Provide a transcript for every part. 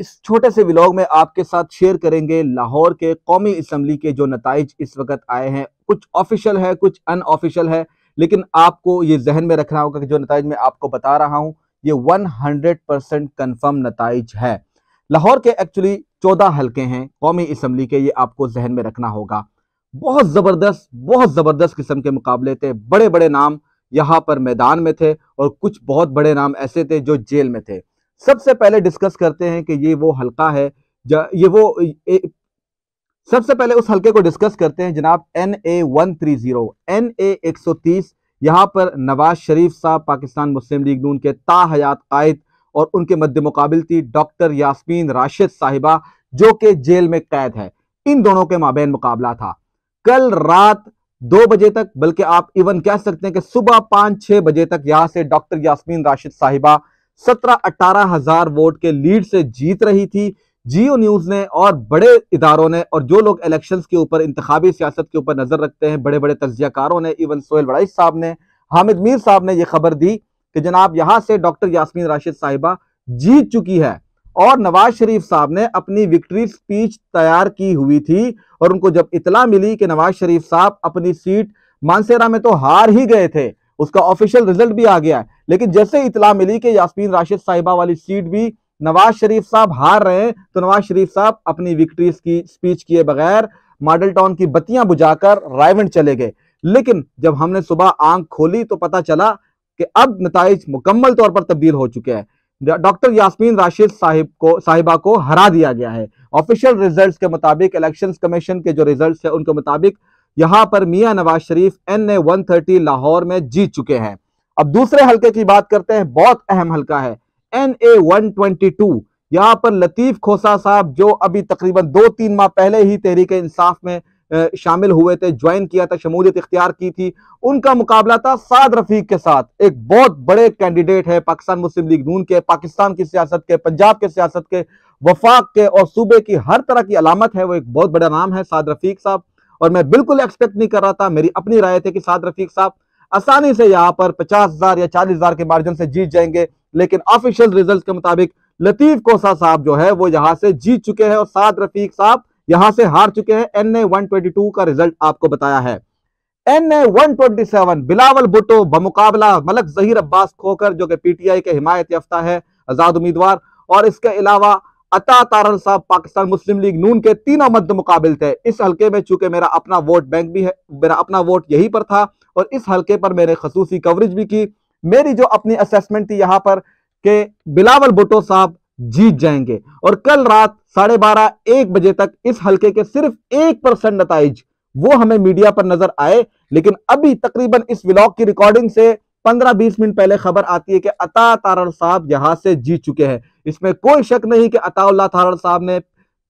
इस छोटे से व्लॉग में आपके साथ शेयर करेंगे लाहौर के कौमी इसम्बली के जो नतज इस वक्त आए हैं कुछ ऑफिशियल है कुछ अनऑफिशियल है लेकिन आपको ये जहन में रखना होगा कि जो नतज मैं आपको बता रहा हूँ ये 100 परसेंट कन्फर्म नतज है लाहौर के एक्चुअली 14 हलके हैं कौमी इसम्बली के ये आपको जहन में रखना होगा बहुत ज़बरदस्त बहुत ज़बरदस्त किस्म के मुकाबले थे बड़े बड़े नाम यहाँ पर मैदान में थे और कुछ बहुत बड़े नाम ऐसे थे जो जेल में थे सबसे पहले डिस्कस करते हैं कि ये वो हल्का है ये वो ए, सबसे पहले उस हल्के को डिस्कस करते हैं जनाब N A one three zero N A एक सौ तीस यहाँ पर नवाज शरीफ साहब पाकिस्तान मुस्लिम लीग नून के ताहयात कायद और उनके मध्य मुकाबल थी डॉक्टर यास्मीन राशिद साहिबा जो कि जेल में कैद है इन दोनों के माबेन मुकाबला था कल रात दो बजे तक बल्कि आप इवन कह सकते हैं कि सुबह पाँच छः बजे तक यहाँ से डॉक्टर यास्मीन राशिद साहिबा सत्रह अट्ठारह हजार वोट के लीड से जीत रही थी जियो न्यूज ने और बड़े इदारों ने और जो लोग इलेक्शंस के ऊपर इंतबी सियासत के ऊपर नजर रखते हैं बड़े बड़े तजियाकारों ने इवन सोहेल वड़ाई साहब ने हामिद मीर साहब ने यह खबर दी कि जनाब यहां से डॉक्टर यासमीन राशिद साहिबा जीत चुकी है और नवाज शरीफ साहब ने अपनी विक्ट्री स्पीच तैयार की हुई थी और उनको जब इतला मिली कि नवाज शरीफ साहब अपनी सीट मानसेरा में तो हार ही गए थे उसका ऑफिशियल रिजल्ट भी आ गया है लेकिन जैसे इतला मिली कि यासमीन राशिद साहिबा वाली सीट भी नवाज शरीफ साहब हार रहे हैं तो नवाज शरीफ साहब अपनी विक्ट्री की स्पीच किए बगैर मॉडल टाउन की बत्तियां बुझाकर रायवंड चले गए लेकिन जब हमने सुबह आंख खोली तो पता चला कि अब नतज मुकम्मल तौर पर तब्दील हो चुके हैं डॉक्टर यासमीन राशिद साहिब को साहिबा को हरा दिया गया है ऑफिशियल रिजल्ट्स के मुताबिक इलेक्शंस कमीशन के जो रिजल्ट्स है उनके मुताबिक यहां पर मियां Nawaz Sharif N A one thirty Lahore में जीत चुके हैं अब दूसरे हलके की बात करते हैं बहुत अहम हलका है N A one twenty two यहाँ पर लतीफ खोसा साहब जो अभी तकरीबन दो तीन माह पहले ही तहरीक इंसाफ में शामिल हुए थे ज्वाइन किया था शमूलियत इख्तियार की थी उनका मुकाबला था साद रफीक के साथ एक बहुत बड़े कैंडिडेट है पाकिस्तान मुस्लिम लीग नून के पाकिस्तान की सियासत के पंजाब के सियासत के वफाक के और सूबे की हर तरह की अलामत है वो एक बहुत बड़ा नाम है साद रफीक साहब और मैं बिल्कुल एक्सपेक्ट नहीं कर रहा था मेरी अपनी राय थी कि साद रफीक साहब आसानी से यहाँ पर पचास हजार या चालीस हजार के मार्जिन से जीत जाएंगे लेकिन ऑफिशियल रिजल्ट के मुताबिक लतीफ कोसा साहब जो है वो यहाँ से जीत चुके हैं और साद रफीक साहब यहाँ से हार चुके हैं N A one twenty two का रिजल्ट आपको बताया है N A one twenty seven Bilawal Bhutto बमुकाबला मलक जहीर अब्बास खोकर जो कि पीटीआई के हिमायत याफ्ता है आजाद उम्मीदवार और इसके अलावा अता तारन साहब पाकिस्तान मुस्लिम लीग नून के तीनों मध्य मुकाबिल थे इस हलके में चूंकि मेरा अपना वोट बैंक भी है मेरा अपना वोट यही पर था और इस हलके पर मैंने खसूसी कवरेज भी की मेरी जो अपनी असेसमेंट थी यहाँ पर के बिलावल भुट्टो साहब जीत जाएंगे और कल रात साढ़े बारह एक बजे तक इस हलके के सिर्फ एक परसेंट नतज वो हमें मीडिया पर नजर आए लेकिन अभी तकरीबन इस ब्लॉग की रिकॉर्डिंग से पंद्रह बीस मिनट पहले खबर आती है कि अता तारण साहब जहाज से जीत चुके हैं इसमें कोई शक नहीं कि अताउल्ला तारण साहब ने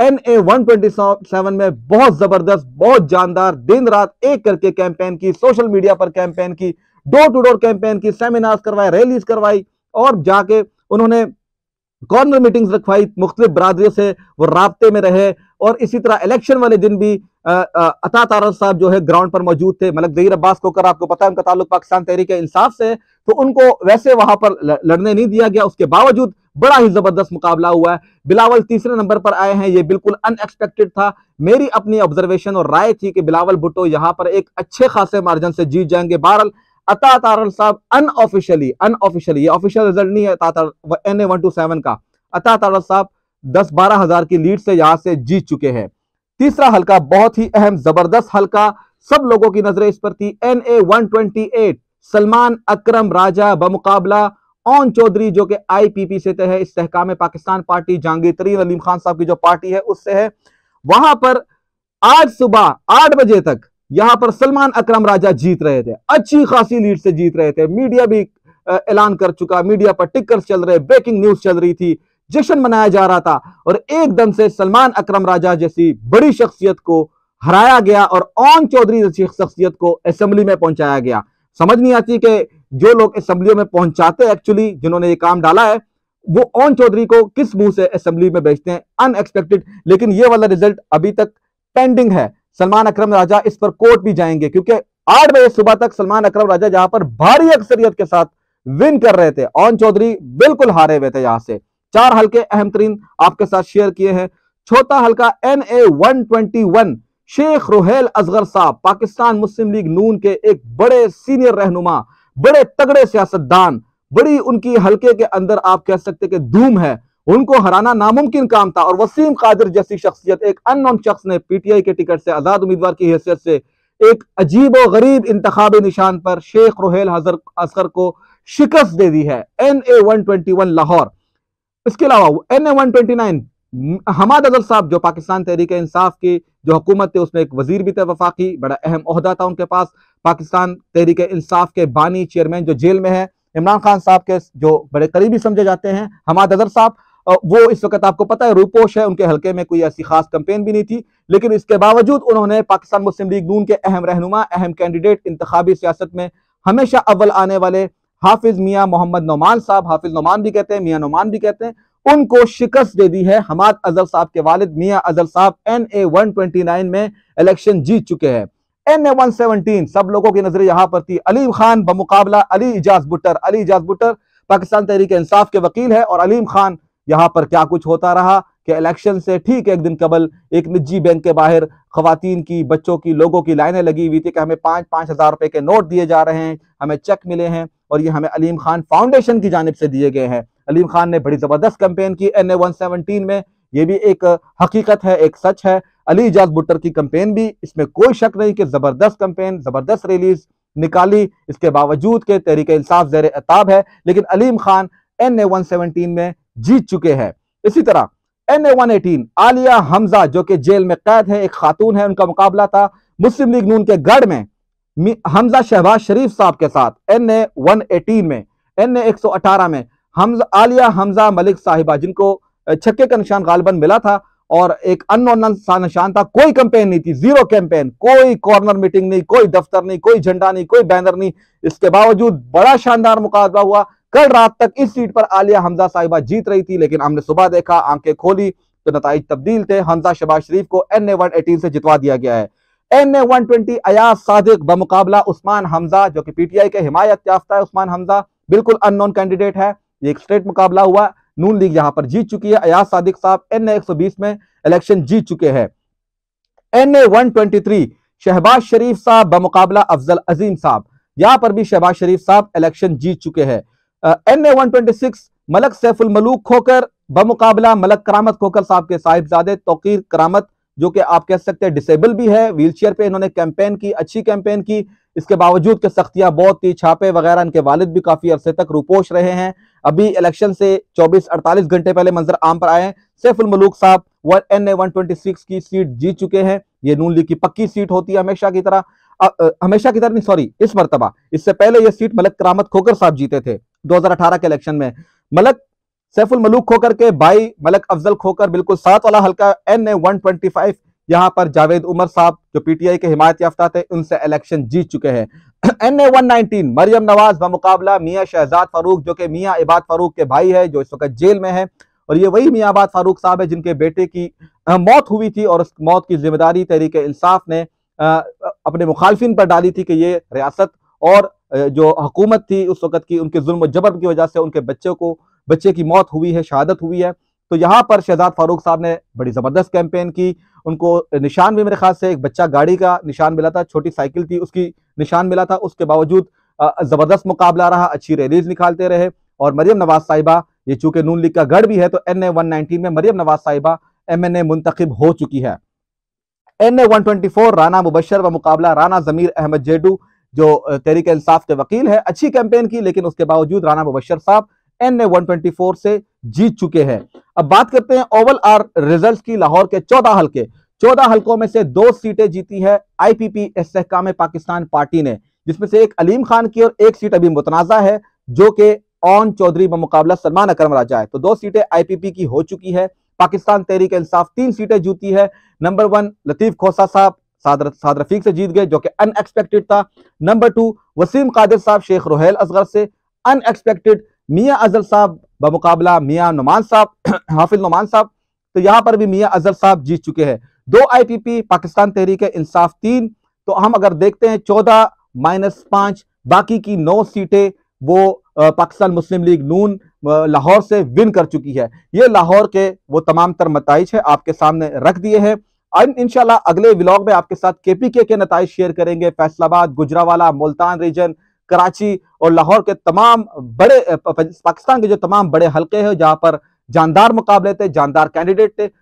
N A one twenty seven में बहुत जबरदस्त बहुत जानदार दिन रात एक करके कैंपेन की सोशल मीडिया पर कैंपेन की डोर टू डोर कैंपेन की सेमिनार्स करवाए रैलीज करवाई और जाके उन्होंने कॉर्नर मीटिंग्स रखवाई मुख्तलिफ बरादरी से वो रबते में रहे और इसी तरह इलेक्शन वाले दिन भी अता तारल साहब जो है ग्राउंड पर मौजूद थे मलक जहीर अब्बास को कर आपको पता है उनका ताल्लुक पाकिस्तान तहरीक इंसाफ से तो उनको वैसे वहां पर लड़ने नहीं दिया गया उसके बावजूद बड़ा ही जबरदस्त मुकाबला हुआ है बिलावल तीसरे नंबर पर आए हैं ये बिल्कुल अनएक्सपेक्टेड था मेरी अपनी ऑब्जर्वेशन और राय थी कि बिलावल भुट्टो यहाँ पर एक अच्छे खासे मार्जिन से जीत जाएंगे बहरल अता तारल साहब अनऑफिशियली अनऑफिशियली ये ऑफिशियल रिजल्ट नहीं है अता एन ए वन का अता तारल साहब दस बारह हजार की लीड से यहां से जीत चुके हैं तीसरा हल्का बहुत ही अहम जबरदस्त हल्का सब लोगों की नजरें इस पर थी N A one twenty eight Salman Akram Raja बमुकाबला ओन चौधरी जो कि आईपीपी से है इस तहकाम पाकिस्तान पार्टी जहांगीर तरीन अलीम खान साहब की जो पार्टी है उससे है वहां पर आज सुबह आठ बजे तक यहां पर सलमान अक्रम राजा जीत रहे थे अच्छी खासी लीड से जीत रहे थे मीडिया भी ऐलान कर चुका मीडिया पर टिकर्स चल रहे ब्रेकिंग न्यूज चल रही थी जश्न मनाया जा रहा था और एकदम से सलमान अकरम राजा जैसी बड़ी शख्सियत को हराया गया और ओन चौधरी जैसी शख्सियत को असेंबली में पहुंचाया गया समझ नहीं आती कि जो लोग असेंबलियों में पहुंचाते एक्चुअली जिन्होंने ये काम डाला है वो ओन चौधरी को किस मुंह से असेंबली में बेचते हैं अनएक्सपेक्टेड लेकिन ये वाला रिजल्ट अभी तक पेंडिंग है सलमान अक्रम राजा इस पर कोर्ट भी जाएंगे क्योंकि आठ बजे सुबह तक सलमान अक्रम राजा यहां पर भारी अक्सरियत के साथ विन कर रहे थे ओन चौधरी बिल्कुल हारे हुए थे यहां से चार हल्के अहम तरीन आपके साथ शेयर किए हैं छोटा हल्का N A one twenty one Sheikh Rohail Asghar Sahab Pakistan Muslim League नून के एक बड़े सीनियर रहनुमा बड़े तगड़े सियासतदान बड़ी उनकी हल्के के अंदर आप कह सकते कि धूम है उनको हराना नामुमकिन काम था और वसीम कादिर जैसी शख्सियत एक अननोन शख्स ने पीटीआई के टिकट से आजाद उम्मीदवार की हैसियत से एक अजीब व गरीब इंतबी निशान पर शेख रोहेल असगर को शिकस्त दे दी है N A one twenty one Lahore इसके अलावा N A one twenty nine Hammad Azhar Sahab जो पाकिस्तान तहरीक इंसाफ की जो हुकूमत थी उसमें एक वजीर भी थे वफाकी बड़ा अहम अहदा था उनके पास पाकिस्तान तहरीक इंसाफ के बानी चेयरमैन जो जेल में है इमरान खान साहब के जो बड़े करीबी समझे जाते हैं हमाद अजहर साहब वो इस वक्त आपको पता है रूपोश है उनके हल्के में कोई ऐसी खास कंपेन भी नहीं थी लेकिन इसके बावजूद उन्होंने पाकिस्तान मुस्लिम लीग नून के अहम रहनुमा अहम कैंडिडेट इंतबी सियासत में हमेशा अव्वल आने वाले हाफिज मियाँ मोहम्मद नौमान साहब हाफिज नौमान भी कहते हैं मियाँ नौमान भी कहते हैं उनको शिकस्त दे दी है हमाद अजहर साहब के वालिद Mian Azhar Sahab N A one twenty nine में इलेक्शन जीत चुके हैं एन ए वन सेवनटीन सब लोगों की नजर यहाँ पर थी अलीम खान बमुकाबला अली इजाज बुटर अली इजाज बुटर पाकिस्तान तहरीक इंसाफ के वकील है और अलीम खान यहाँ पर क्या कुछ होता रहा कि इलेक्शन से ठीक एक दिन कबल एक निजी बैंक के बाहर खुवान की बच्चों की लोगों की लाइनें लगी हुई थी कि हमें पाँच पाँच हज़ार रुपये के नोट दिए जा रहे हैं हमें चेक मिले हैं और ये हमें अलीम खान फाउंडेशन की जानब से दिए गए हैं अलीम खान ने बड़ी ज़बरदस्त कंपेन की एन ए वन सेवनटीन में ये भी एक हकीकत है एक सच है अली एजाज भुट्टर की कंपेन भी इसमें कोई शक नहीं कि ज़बरदस्त कंपेन ज़बरदस्त रिलीज निकाली इसके बावजूद के तहरीक इंसाफ जैर अताब है लेकिन Aleem Khan N A one seventeen में जीत चुके हैं इसी तरह N A one eighteen Aliya Hamza जो कि जेल में कैद है एक खातून है उनका मुकाबला था मुस्लिम लीग नून के गढ़ में हमजा शहबाज शरीफ साहब के साथ एन ए वन एटीन में एन ए एक सौ अठारह में हमजा आलिया हमजा मलिक साहिबा जिनको छक्के का निशान गालबन मिला था और एक अन्य निशान था कोई कंपेन नहीं थी जीरो कैंपेन कोई कॉर्नर मीटिंग नहीं कोई दफ्तर नहीं कोई झंडा नहीं कोई बैनर नहीं इसके बावजूद बड़ा शानदार मुकाबला हुआ कल रात तक इस सीट पर आलिया हमजा साहिबा जीत रही थी लेकिन हमने सुबह देखा आंखें खोली तो नतज तब्दील थे हमजा शबाज शरीफ को एन ए वन एटीन से जितवा दिया गया है M A one twenty Ayaz Sadiq बमकाबला उस्मान हमजा जो कि पीटीआई के हिमायत याफ्ता है उस्मान हमजा बिल्कुल अननोन कैंडिडेट है ये एक स्टेट मुकाबला हुआ नून लीग यहां पर जीत चुकी है अयाज सादिक साहब एन ए एक सौ बीस में इलेक्शन जीत चुके हैं N A one twenty three Shahbaz Sharif Sahab बमकाबला अफजल अजीम साहब यहां पर भी शहबाज शरीफ साहब इलेक्शन जीत चुके हैं N A one twenty six Malik Saiful Malook Khokhar बमकाबला मलक करामत खोकर साहब के साहिबजादे तोकीर करामत जो कि आप कह सकते हैं डिसेबल भी है व्हील चेयर पर इन्होंने कैंपेन की अच्छी कैंपेन की इसके बावजूद के सख्तियां बहुत थी छापे वगैरह इनके वालिद भी काफी अरसे तक रुपोश रहे हैं अभी इलेक्शन से 24-48 घंटे पहले मंजर आम पर आए Saiful Malook Sahab one N A one की सीट जीत चुके हैं ये नून लीग की पक्की सीट होती है हमेशा की तरह हमेशा की तरह नहीं सॉरी इस मरतबा इससे पहले ये सीट मलक करामत खोकर साहब जीते थे अठारह के इलेक्शन में मलक सैफुल मलूक खोकर के भाई मलक अफजल खोकर बिल्कुल सात वाला हल्का N A one twenty five यहाँ पर जावेद उमर साहब जो पीटीआई के हिमायत याफ्ता थे उनसे इलेक्शन जीत चुके हैं N A one nineteen Maryam Nawaz बमुकाबला मियाँ शहजाद फारूक जो कि मियाँ इबाद फारूक के भाई है जो इस वक्त जेल में है और ये वही मियाँ इबाद फारूक साहब है जिनके बेटे की मौत हुई थी और उस मौत की जिम्मेदारी तहरीक इंसाफ ने अपने मुखालफिन पर डाली थी कि ये रियासत और जो हुकूमत थी उस वक्त की उनके जुल्म जबर की वजह से उनके बच्चों को बच्चे की मौत हुई है शहादत हुई है तो यहाँ पर शहजाद फारूक साहब ने बड़ी ज़बरदस्त कैंपेन की उनको निशान भी मेरे ख्याल से एक बच्चा गाड़ी का निशान मिला था छोटी साइकिल थी उसकी निशान मिला था उसके बावजूद ज़बरदस्त मुकाबला रहा अच्छी रैलीज निकालते रहे और मरियम नवाज साहिबा ये चूंकि नून लीग का गढ़ भी है तो एन ए वन नाइनटीन में मरियम नवाज साहिबा एम एन ए मुंतखब हो चुकी है N A one twenty four Rana Mubashir व मुकाबला राना जमीर अहमद जेडू जो तहरीक इंसाफ के वकील है अच्छी कैंपेन की लेकिन उसके बावजूद राना मुबशर साहब एन ए वन से जीत चुके हैं अब बात करते हैं ओवल आर रिजल्ट की लाहौर के चौदह हल्के चौदह हल्कों में से दो सीटें जीती है आईपीपी एस में पाकिस्तान पार्टी ने जिसमें से एक अलीम खान की और एक सीट अभी मुतनाजा है जो कि ऑन चौधरी बमुकाबला सलमान अकरम राजा है तो दो सीटें आईपीपी की हो चुकी है पाकिस्तान तहरीक इंसाफ तीन सीटें जीती है नंबर वन लतीफ खोसा साहब सादर साद रफीक से जीत गए जो कि अनएक्सपेक्टेड था नंबर टू वसीम कादिर साहब शेख रोहेल असगर से अनएक्सपेक्टेड मियाँ अजल साहब बमुकाबला मियाँ नुमान साहब हाफिज नुमान साहब तो यहाँ पर भी मियाँ अजहर साहब जीत चुके हैं दो आईपीपी पाकिस्तान तहरीक इंसाफ तीन तो हम अगर देखते हैं चौदह माइनस पांच बाकी की नौ सीटें वो पाकिस्तान मुस्लिम लीग नून लाहौर से विन कर चुकी है ये लाहौर के वो तमाम तर नतज है आपके सामने रख दिए हैं इनशाला अगले व्लॉग में आपके साथ केपीके के, के नतज शेयर करेंगे फैसलाबाद गुजरावाला मुल्तान रीजन कराची और लाहौर के तमाम बड़े पाकिस्तान के जो तमाम बड़े हल्के हैं जहां पर जानदार मुकाबले थे जानदार कैंडिडेट थे